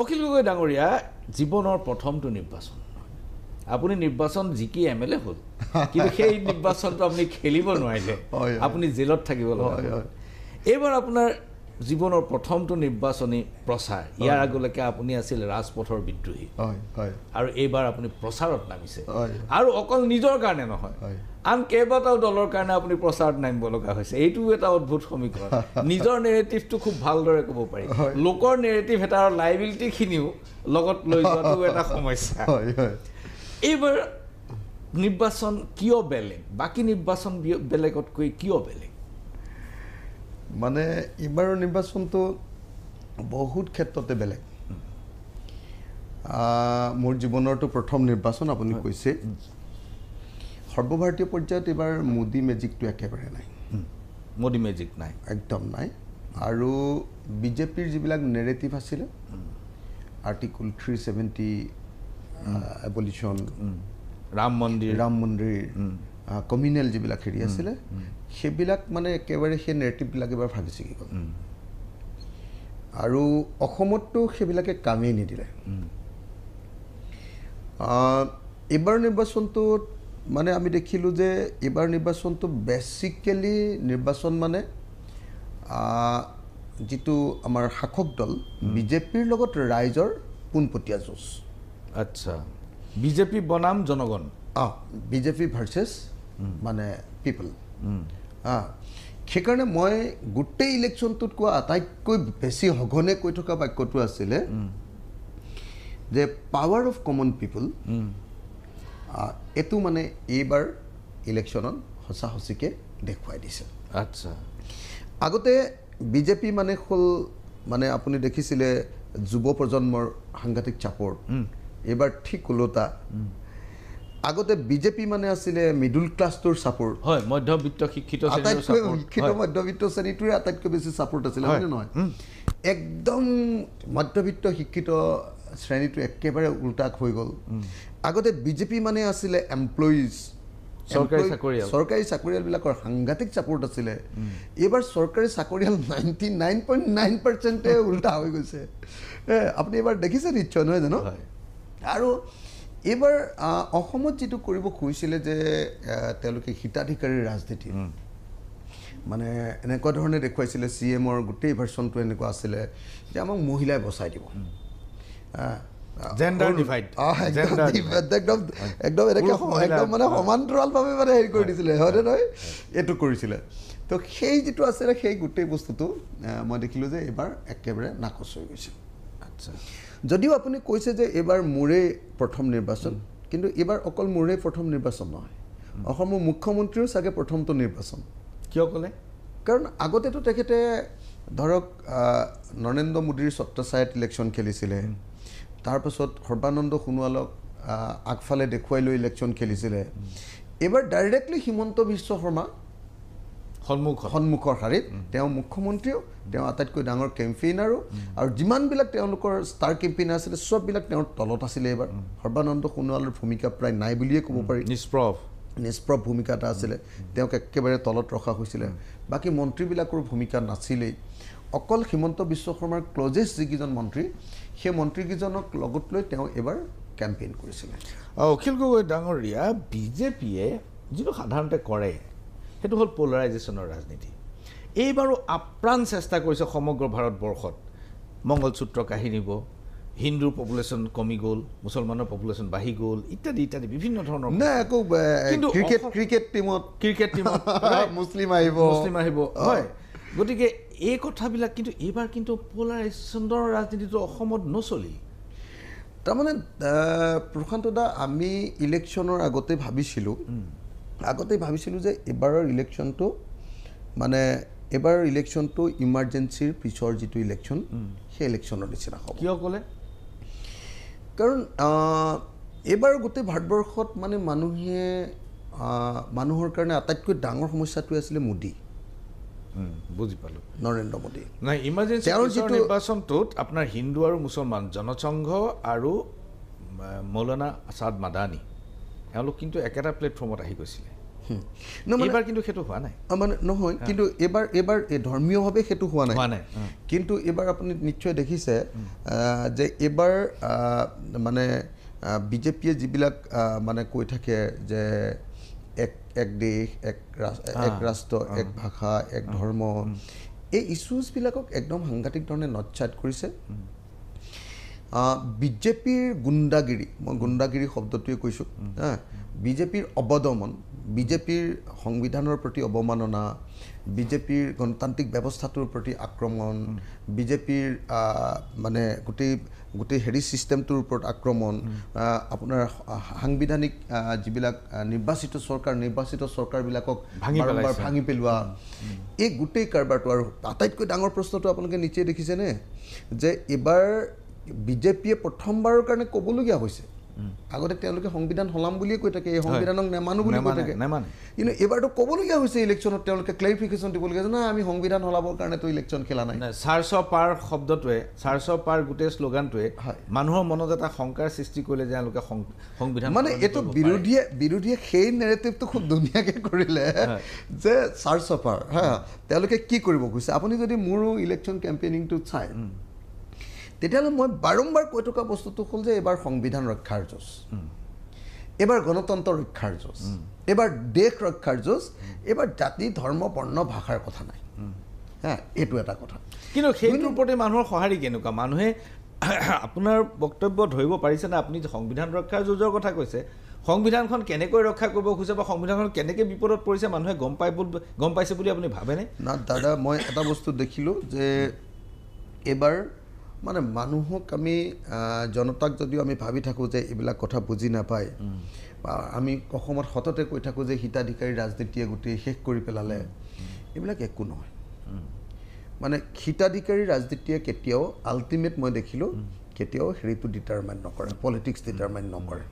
অখিল গগৈ ডাঙৰীয়া জীৱনৰ প্ৰথমটো নিৰ্বাচন আপুনি নিৰ্বাচন জিকি এম এল এ হ'ল কিন্তু সেই নিৰ্বাচনটো আপুনি খেলিব নোৱাৰিলে আপুনি জেলত থাকিব লগা হয় এইবাৰ আপোনাৰ জীৱনৰ প্ৰথমটো নিৰ্বাচনী প্ৰচাৰ ইয়াৰ আগলৈকে আপুনি আছিল ৰাজপথৰ বিদ্ৰোহী আৰু এইবাৰ আপুনি প্ৰচাৰত নামিছে আৰু অকল নিজৰ কাৰণে নহয় আন কেইবাটাও দলৰ কাৰণে আপুনি প্ৰচাৰত নামিব লগা হৈছে এইটো এটা অদ্ভুত সমীকৰণ নিজৰ নেৰেটিভটো খুব ভালদৰে ক'ব পাৰি লোকৰ নেৰেটিভ এটা আৰু লাইবিলিটিখিনিও লগত লৈ যোৱাটো এটা সমস্যা এইবাৰ নিৰ্বাচন কিয় বেলেগ বাকী নিৰ্বাচন বেলেগতকৈ কিয় বেলেগ মানে এইবাৰৰ নিৰ্বাচনটো বহুত ক্ষেত্ৰতে বেলেগ মোৰ জীৱনৰতো প্ৰথম নিৰ্বাচন আপুনি কৈছে সৰ্বভাৰতীয় পৰ্যায়ত এইবাৰ মোদী মেজিকটো একেবাৰে নাই মোদী মেজিক নাই একদম নাই আৰু বিজেপিৰ যিবিলাক নেৰেটিভ আছিলে article three seventy evolution Ram Mandir Ram মন্দিৰ কমিউনেল যিবিলাক হেৰি আছিলে সেইবিলাক মানে একেবাৰে সেই নেৰেটিভবিলাক এবাৰ ভাবি চিগি গ'ল আৰু অসমতো সেইবিলাকে কামেই নিদিলে এইবাৰ নিৰ্বাচনটোত মানে আমি দেখিলোঁ যে এইবাৰ নিৰ্বাচনটো বেচিকেলি নিৰ্বাচন মানে যিটো আমাৰ শাসক দল বিজেপিৰ লগত ৰাইজৰ পোনপটীয়া যুঁজ আচ্ছা বিজেপি বনাম জনগণ অঁ বিজেপি ভাৰ্চেছ মানে পিপল সেইকাৰণে মই গোটেই ইলেকশ্যনটোত কোৱা আটাইতকৈ বেছি সঘনে কৈ থকা বাক্যটো আছিলে যে পাৱাৰ অফ কমন পিপল এইটো মানে এইবাৰ ইলেকশ্যনত সঁচা সঁচিকৈ দেখুৱাই দিছে আচ্ছা আগতে বিজেপি মানে হ'ল মানে আপুনি দেখিছিলে যুৱ প্ৰজন্মৰ সাংঘাতিক চাপৰ এইবাৰ ঠিক ওলোটা আগতে বিজেপি মানে আছিলে মিডল ক্লাছটোৰ ছাপোৰ্ট হয় মধ্যবিত্ত শিক্ষিত আটাইতকৈ শিক্ষিত মধ্যবিত্ত শ্ৰেণীটোৰে আটাইতকৈ বেছি ছাপোৰ্ট আছিলে হয়নে নহয় একদম মধ্যবিত্ত শিক্ষিত শ্ৰেণীটো একেবাৰে উল্টাক হৈ গ'ল আগতে বিজেপি মানে আছিলে এমপ্লয়িজ চৰকাৰী চাকৰিয়াল চৰকাৰী চাকৰিয়ালবিলাকৰ সাংঘাতিক ছাপোৰ্ট আছিলে এইবাৰ চৰকাৰী চাকৰিয়াল নাইণ্টি নাইন পইণ্ট নাইন পাৰ্চেণ্টে উল্টা হৈ গৈছে আপুনি এইবাৰ দেখিছে নিশ্চয় নহয় জানো আৰু এইবাৰ অসমত যিটো কৰিব খুজিছিলে যে তেওঁলোকে হিতাধিকাৰীৰ ৰাজনীতি মানে এনেকুৱা ধৰণে দেখুৱাইছিলে চি এমৰ গোটেই ভাৰ্চনটো এনেকুৱা আছিলে যে আমাক মহিলাই বচাই দিব সমান্তৰালভাৱে মানে হেৰি কৰি দিছিলে হয়নে নহয় এইটো কৰিছিলে তো সেই যিটো আছিলে সেই গোটেই বস্তুটো মই দেখিলোঁ যে এইবাৰ একেবাৰে নাকচ হৈ গৈছিল আচ্ছা যদিও আপুনি কৈছে যে এইবাৰ মোৰেই প্ৰথম নিৰ্বাচন কিন্তু এইবাৰ অকল মোৰেই প্ৰথম নিৰ্বাচন নহয় অসমৰ মুখ্যমন্ত্ৰীও চাগে প্ৰথমটো নিৰ্বাচন কিয় ক'লে কাৰণ আগতেতো তেখেতে ধৰক নৰেন্দ্ৰ মোদীৰ ছত্ৰচায়ত ইলেকশ্যন খেলিছিলে তাৰপাছত সৰ্বানন্দ সোণোৱালক আগফালে দেখুৱাই লৈ ইলেকশ্যন খেলিছিলে এইবাৰ ডাইৰেক্টলি হিমন্ত বিশ্ব শৰ্মা সন্মুখৰ শাৰীত তেওঁ মুখ্যমন্ত্ৰীও তেওঁ আটাইতকৈ ডাঙৰ কেম্পেইনাৰো আৰু যিমানবিলাক তেওঁলোকৰ ষ্টাৰ কেম্পেইনাৰ আছিলে চববিলাক তেওঁৰ তলত আছিলে এইবাৰ সৰ্বানন্দ সোণোৱালৰ ভূমিকা প্ৰায় নাই বুলিয়ে ক'ব পাৰি নিষ্প্ৰভ নিষ্প্ৰভ ভূমিকা এটা আছিলে তেওঁক একেবাৰে তলত ৰখা হৈছিলে বাকী মন্ত্ৰীবিলাকৰো ভূমিকা নাছিলেই অকল হিমন্ত বিশ্ব শৰ্মাৰ ক্ল'জেষ্ট যিকেইজন মন্ত্ৰী সেই মন্ত্ৰীকেইজনক লগত লৈ তেওঁ এইবাৰ কেম্পেইন কৰিছিলে অখিল গগৈ ডাঙৰীয়া বিজেপিয়ে যিটো সাধাৰণতে কৰে সেইটো হ'ল পলাৰাইজেশ্যনৰ ৰাজনীতি এইবাৰো আপ্ৰাণ চেষ্টা কৰিছে সমগ্ৰ ভাৰতবৰ্ষত মংগলসূত্ৰ কাঢ়ি হিন্দু পপুলেশ্যন কমি গ'ল মুছলমানৰ পপুলেশ্যন বাঢ়ি গ'ল ইত্যাদি ইত্যাদি বিভিন্ন ধৰণৰ নাই একো কিন্তু ক্ৰিকেট ক্ৰিকেট টীমত ক্ৰিকেট টীমত মুছলিম আহিব মুছলিম আহিব হয় গতিকে এই কথাবিলাক কিন্তু এইবাৰ কিন্তু পলাৰাইজেশ্যনৰ ৰাজনীতিটো অসমত নচলিল তাৰমানে প্ৰশান্ত দা আমি ইলেকশ্যনৰ আগতে ভাবিছিলোঁ আগতে ভাবিছিলোঁ যে এইবাৰৰ ইলেকশ্যনটো মানে এইবাৰৰ ইলেকশ্যনটো ইমাৰ্জেঞ্চিৰ পিছৰ যিটো ইলেকশ্যন সেই ইলেকশ্যনৰ নিচিনা হ'ব কিয় ক'লে কাৰণ এইবাৰ গোটেই ভাৰতবৰ্ষত মানে মানুহে মানুহৰ কাৰণে আটাইতকৈ ডাঙৰ সমস্যাটোৱে আছিলে মোদী বুজি পালোঁ নৰেন্দ্ৰ মোদী নাই ইমাৰ্জেঞ্চি তেওঁৰ যিটো নিৰ্বাচনটোত আপোনাৰ হিন্দু আৰু মুছলমান জনসংঘ আৰু মৌলানা আছাদ মাদানী এওঁলোক কিন্তু একেটা প্লেটফৰ্মত আহি গৈছিলে এইবাৰ কিন্তু সেইটো হোৱা নাই মানে নহয় কিন্তু এইবাৰ এইবাৰ এই ধৰ্মীয়ভাৱে সেইটো হোৱা নাই হোৱা নাই কিন্তু এইবাৰ আপুনি নিশ্চয় দেখিছে যে এইবাৰ মানে বিজেপিয়ে যিবিলাক মানে কৈ থাকে যে এক এক দেশ এক এক ৰাষ্ট্ৰ এক ভাষা এক ধৰ্ম এই ইছ্যুজবিলাকক একদম সাংঘাতিক ধৰণে নচ্ছাদ কৰিছে বিজেপিৰ গুণ্ডাগিৰি মই গুণ্ডাগিৰি শব্দটোৱে কৈছোঁ হা বিজেপিৰ অৱদমন বিজেপিৰ সংবিধানৰ প্ৰতি অৱমাননা বিজেপিৰ গণতান্ত্ৰিক ব্যৱস্থাটোৰ প্ৰতি আক্ৰমণ বিজেপিৰ মানে গোটেই গোটেই হেৰি ছিষ্টেমটোৰ ওপৰত আক্ৰমণ আপোনাৰ সাংবিধানিক যিবিলাক নিৰ্বাচিত চৰকাৰ নিৰ্বাচিত চৰকাৰবিলাকক ভাঙি পেলোৱা এই গোটেই কাৰবাৰটো আৰু আটাইতকৈ ডাঙৰ প্ৰশ্নটো আপোনালোকে নিচেই দেখিছেনে যে এইবাৰ বিজেপিয়ে প্ৰথমবাৰৰ কাৰণে ক'বলগীয়া হৈছে আগতে তেওঁলোকে সংবিধান সলাম বুলিয়ে কৈ থাকে এই সংবিধানক নেমানো বুলি কৈ থাকে কিন্তু এইবাৰটো ক'বলগীয়া হৈছে ইলেকশ্যনত তেওঁলোকে ক্লেৰিফিকেশ্যন দিবলগীয়া নাই আমি সংবিধান সলাবৰ কাৰণেতো ইলেকশ্যন খেলা নাই চাৰ্চ অফ পাৱাৰ শব্দটোৱে চাৰ্চ অফ পাৱাৰ গোটেই শ্লোগানটোৱে মানুহৰ মনত এটা শংকাৰ সৃষ্টি কৰিলে যে তেওঁলোকে সংবিধান মানে এইটো বিৰোধীয়ে বিৰোধীয়ে সেই নেৰেটিভটো খুব ধুনীয়াকৈ কৰিলে যে চাৰ্চ অফ পাৰ হা তেওঁলোকে কি কৰিব খুজিছে আপুনি যদি মোৰো ইলেকশ্যন কেম্পেইনিংটো চায় তেতিয়াহ'লে মই বাৰম্বাৰ কৈ থকা বস্তুটো হ'ল যে এইবাৰ সংবিধান ৰক্ষাৰ যুঁজ এইবাৰ গণতন্ত্ৰ ৰক্ষাৰ যুঁজ এইবাৰ দেশ ৰক্ষাৰ যুঁজ এইবাৰ জাতি ধৰ্ম বৰ্ণ ভাষাৰ কথা নাই হা এইটো এটা কথা কিন্তু সেইটোৰ প্ৰতি মানুহৰ সঁহাৰি কেনেকুৱা মানুহে আপোনাৰ বক্তব্য ধৰিব পাৰিছেনে আপুনি সংবিধান ৰক্ষাৰ যুঁজৰ কথা কৈছে সংবিধানখন কেনেকৈ ৰক্ষা কৰিব খুজিছে বা সংবিধানখন কেনেকৈ বিপদত পৰিছে মানুহে গম পাই গম পাইছে বুলি আপুনি ভাবেনে না দাদা মই এটা বস্তু দেখিলোঁ যে এইবাৰ মানে মানুহক আমি জনতাক যদিও আমি ভাবি থাকোঁ যে এইবিলাক কথা বুজি নাপায় বা আমি অসমত সততে কৈ থাকোঁ যে হিতাধিকাৰী ৰাজনীতিয়ে গোটেই শেষ কৰি পেলালে এইবিলাক একো নহয় মানে হিতাধিকাৰী ৰাজনীতিয়ে কেতিয়াও আল্টিমেট মই দেখিলোঁ কেতিয়াও হেৰিটো ডিটাৰমাইন নকৰে পলিটিক্স ডিটাৰমাইন নকৰে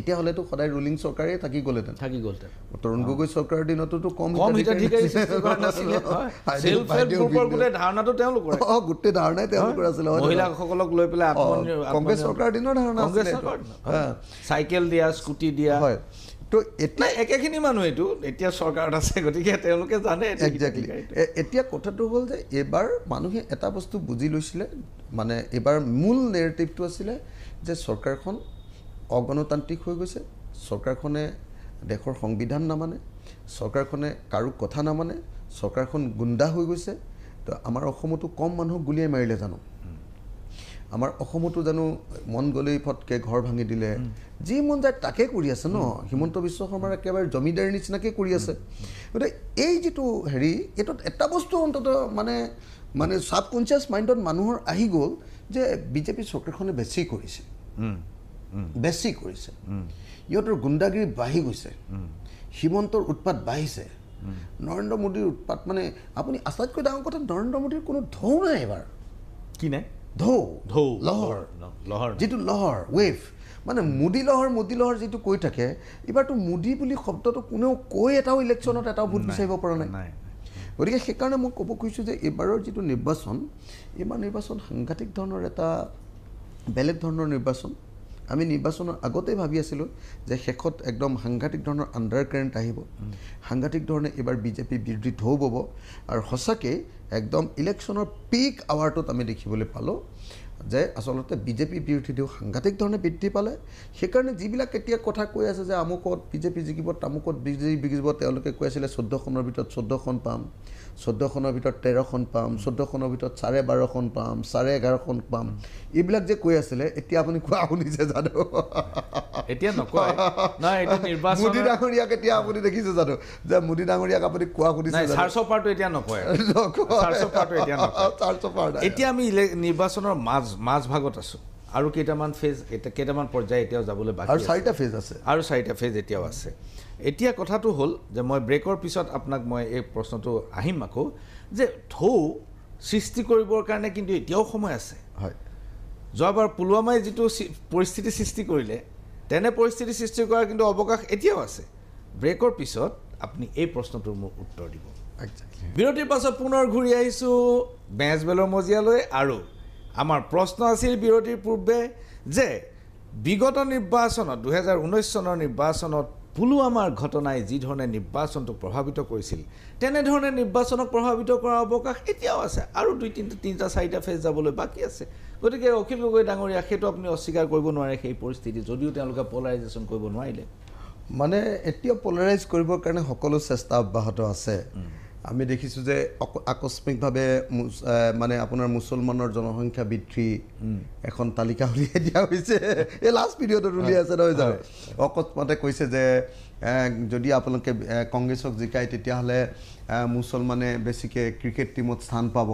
এতিয়া হ'লেতো সদায় ৰুলিং চৰকাৰে থাকি গ'লহেঁতেন থাকি গ'লহেঁতেন তৰুণ গগৈ চৰকাৰৰ দিনতো কম হিতাধিকাৰী ধাৰণাটো তেওঁলোকৰ অঁ গোটেই ধাৰণাই তেওঁলোকৰ আছিলে মহিলাসকলক লৈ পেলাই কংগ্ৰেছ চৰকাৰৰ দিনৰ ধাৰণা আছিলে চাইকেল দিয়া স্কুটি দিয়া হয় ত' এতিয়া একেখিনি মানুহ এইটো এতিয়া চৰকাৰত আছে গতিকে তেওঁলোকে জানে একজেক্টলি এতিয়া কথাটো হ'ল যে এইবাৰ মানুহে এটা বস্তু বুজি লৈছিলে মানে এইবাৰ মূল নেৰেটিভটো আছিলে যে চৰকাৰখন অগণতান্ত্ৰিক হৈ গৈছে চৰকাৰখনে দেশৰ সংবিধান নামানে চৰকাৰখনে কাৰো কথা নামানে চৰকাৰখন গুণ্ডা হৈ গৈছে তো আমাৰ অসমতো কম মানুহক গুলিয়াই মাৰিলে জানো আমাৰ অসমতো জানো মন গ'লেই ফটকৈ ঘৰ ভাঙি দিলে যি মন যায় তাকে কৰি আছে ন হিমন্ত বিশ্ব শৰ্মাৰ একেবাৰে জমিদাৰীৰ নিচিনাকৈ কৰি আছে গতিকে এই যিটো হেৰি এইটোত এটা বস্তু অন্ততঃ মানে মানে ছাবকনচিয়াছ মাইণ্ডত মানুহৰ আহি গ'ল যে বিজেপি চৰকাৰখনে বেছি কৰিছে বেছি কৰিছে সিহঁতৰ গুণ্ডাগিৰি বাঢ়ি গৈছে সীমন্তৰ উৎপাত বাঢ়িছে নৰেন্দ্ৰ মোদীৰ উৎপাত মানে আপুনি আটাইতকৈ ডাঙৰ কথা নৰেন্দ্ৰ মোদীৰ কোনো ঢৌ নাই এবাৰ কি নাই ঢৌ ঢৌ লহৰ লহৰ যিটো লহৰ ৱেভ মানে মোদী লহৰ মোদী লহৰ যিটো কৈ থাকে এইবাৰতো মোদী বুলি শব্দটো কোনেও কৈ এটাও ইলেকশ্যনত এটাও ভোট বিচাৰিব পৰা নাই গতিকে সেইকাৰণে মই ক'ব খুজিছোঁ যে এইবাৰৰ যিটো নিৰ্বাচন এইবাৰ নিৰ্বাচন সাংঘাতিক ধৰণৰ এটা বেলেগ ধৰণৰ নিৰ্বাচন আমি নিৰ্বাচনৰ আগতে ভাবি আছিলোঁ যে শেষত একদম সাংঘাতিক ধৰণৰ আণ্ডাৰ কাৰেণ্ট আহিব সাংঘাতিক ধৰণে এইবাৰ বিজেপি বিৰোধী ঢৌ বব আৰু সঁচাকৈ একদম ইলেকশ্যনৰ পিক আৱাৰটোত আমি দেখিবলৈ পালোঁ যে আচলতে বিজেপি বিৰোধী ঢৌ সাংঘাতিক ধৰণে বৃদ্ধি পালে সেইকাৰণে যিবিলাক এতিয়া কথা কৈ আছে যে আমুকত বিজেপি জিকিব তামুকত বিজেপি বিকিব তেওঁলোকে কৈ আছিলে চৈধ্যখনৰ ভিতৰত চৈধ্যখন পাম চৈধ্যখনৰ ভিতৰত তেৰখন পাম চৈধ্যখনৰ ভিতৰত চাৰে বাৰখন পাম চাৰে এঘাৰখন পাম এইবিলাক যে কৈ আছিলে এতিয়া আপুনি কোৱা শুনিছে জানো এতিয়া নকয় মোদী ডাঙৰীয়াক এতিয়া আপুনি দেখিছে জানো যে মোদী ডাঙৰীয়াক আপুনি কোৱা শুনিছে এতিয়া আমি নিৰ্বাচনৰ মাজ মাজ ভাগত আছো আৰু কেইটামান ফেজ এতিয়া কেইটামান পৰ্যায় এতিয়াও যাবলৈ বাকী আৰু চাৰিটা ফেজ আছে আৰু চাৰিটা ফেজ এতিয়াও আছে এতিয়া কথাটো হ'ল যে মই ব্ৰেকৰ পিছত আপোনাক মই এই প্ৰশ্নটো আহিম আকৌ যে ঢৌ সৃষ্টি কৰিবৰ কাৰণে কিন্তু এতিয়াও সময় আছে হয় যোৱাবাৰ পুলৱামাই যিটো পৰিস্থিতি সৃষ্টি কৰিলে তেনে পৰিস্থিতি সৃষ্টি কৰাৰ কিন্তু অৱকাশ এতিয়াও আছে ব্ৰেকৰ পিছত আপুনি এই প্ৰশ্নটোৰ মোক উত্তৰ দিব বিৰতিৰ পাছত পুনৰ ঘূৰি আহিছোঁ বেজবেলৰ মজিয়ালৈ আৰু আমাৰ প্ৰশ্ন আছিল বিৰতিৰ পূৰ্বে যে বিগত নিৰ্বাচনত দুহেজাৰ ঊনৈছ চনৰ নিৰ্বাচনত পুলৱামাৰ ঘটনাই যিধৰণে নিৰ্বাচনটোক প্ৰভাৱিত কৰিছিল তেনেধৰণে নিৰ্বাচনক প্ৰভাৱিত কৰা অৱকাশ এতিয়াও আছে আৰু দুই তিনিটা তিনিটা চাৰিটা ফেজ যাবলৈ বাকী আছে গতিকে অখিল গগৈ ডাঙৰীয়া সেইটো আপুনি অস্বীকাৰ কৰিব নোৱাৰে সেই পৰিস্থিতি যদিও তেওঁলোকে পলাৰাইজেশ্যন কৰিব নোৱাৰিলে মানে এতিয়া পলাৰাইজ কৰিবৰ কাৰণে সকলো চেষ্টা অব্যাহত আছে আমি দেখিছোঁ যে আকস্মিকভাৱে মানে আপোনাৰ মুছলমানৰ জনসংখ্যা বৃদ্ধি এখন তালিকা উলিয়াই দিয়া হৈছে এই লাষ্ট পিৰিয়ডত উলিয়াইছে নহয় জানো অকস্মাতে কৈছে যে যদি আপোনালোকে কংগ্ৰেছক জিকায় তেতিয়াহ'লে মুছলমানে বেছিকৈ ক্ৰিকেট টীমত স্থান পাব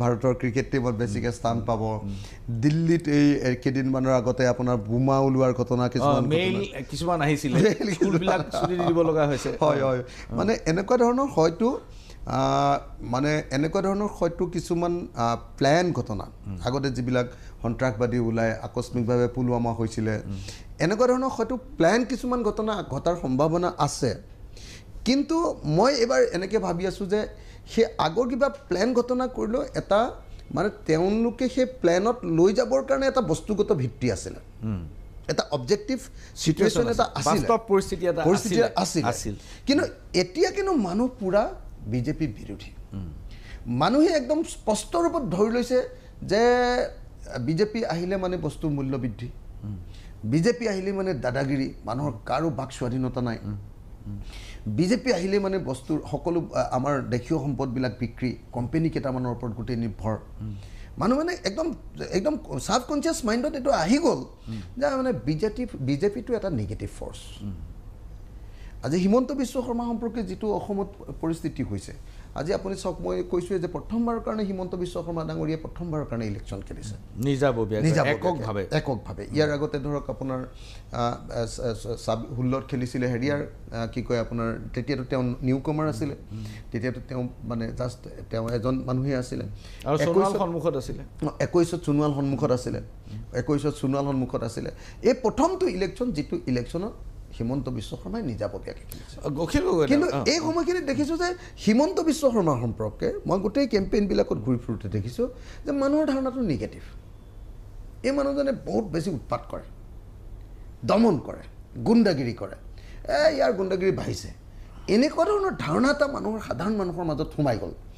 ভাৰতৰ ক্ৰিকেট টীমত বেছিকৈ স্থান পাব দিল্লীত এই কেইদিনমানৰ আগতে আপোনাৰ বোমা ওলোৱাৰ ঘটনা কিছুমান হয় হয় মানে এনেকুৱা ধৰণৰ হয়তো মানে এনেকুৱা ধৰণৰ হয়তো কিছুমান প্লেন ঘটনা আগতে যিবিলাক সন্ত্ৰাসবাদী ওলাই আকস্মিকভাৱে পুলৱামা হৈছিলে এনেকুৱা ধৰণৰ হয়তো প্লেন কিছুমান ঘটনা ঘটাৰ সম্ভাৱনা আছে কিন্তু মই এইবাৰ এনেকৈ ভাবি আছোঁ যে সেই আগৰ কিবা প্লেন ঘটনা কৰিলেও এটা মানে তেওঁলোকে সেই প্লেনত লৈ যাবৰ কাৰণে এটা বস্তুগত ভিত্তি আছিলে এটা অবজেক্টিভ চিটুৱেশ্যন এটা আছিল পৰিস্থিতি আছিল কিন্তু এতিয়া কিন্তু মানুহ পূৰা বিজেপি বিৰোধী মানুহে একদম স্পষ্টৰূপত ধৰি লৈছে যে বিজেপি আহিলে মানে বস্তু মূল্য বৃদ্ধি বিজেপি আহিলে মানে দাদাগিৰি মানুহৰ কাৰো বাক স্বাধীনতা নাই বিজেপি আহিলে মানে বস্তুৰ সকলো আমাৰ দেশীয় সম্পদবিলাক বিক্ৰী কোম্পেনী কেইটামানৰ ওপৰত গোটেই নিৰ্ভৰ মানুহ মানে একদম একদম ছাব কনচিয়াছ মাইণ্ডত এইটো আহি গ'ল যে মানে বিজেপি বিজেপিটো এটা নিগেটিভ ফৰ্চ আজি হিমন্ত বিশ্ব শৰ্মা সম্পৰ্কে যিটো অসমত পৰিস্থিতি হৈছে আজি আপুনি চাওক মই কৈছোঁ যে প্ৰথমবাৰৰ কাৰণে হিমন্ত বিশ্ব শৰ্মা ডাঙৰীয়াই প্ৰথমবাৰৰ কাৰণে ইলেকশ্যন খেলিছে এককভাৱে এককভাৱে ইয়াৰ আগতে ধৰক আপোনাৰ চাব ষোল্লত খেলিছিলে হেৰিয়াৰ কি কয় আপোনাৰ তেতিয়াতো তেওঁ নিউ কমাৰ আছিলে তেতিয়াতো তেওঁ মানে জাষ্ট তেওঁ এজন মানুহেই আছিলে সন্মুখত আছিলে একৈছত সোণোৱাল সন্মুখত আছিলে একৈছত সোণোৱাল সন্মুখত আছিলে এই প্ৰথমটো ইলেকশ্যন যিটো ইলেকশ্যনত হিমন্ত বিশ্ব শৰ্মাই নিজাববীয়াকৈ খেলিছে কিন্তু এই সময়খিনিত দেখিছোঁ যে হিমন্ত বিশ্ব শৰ্মা সম্পৰ্কে মই গোটেই কেম্পেইনবিলাকত ঘূৰি ফুৰোঁতে দেখিছোঁ যে মানুহৰ ধাৰণাটো নিগেটিভ এই মানুহজনে বহুত বেছি উৎপাত কৰে দমন কৰে গুণ্ডাগিৰি কৰে এই ইয়াৰ গুণ্ডাগিৰি বাঢ়িছে এনেকুৱা ধৰণৰ ধাৰণা এটা মানুহৰ সাধাৰণ মানুহৰ মাজত সোমাই গ'ল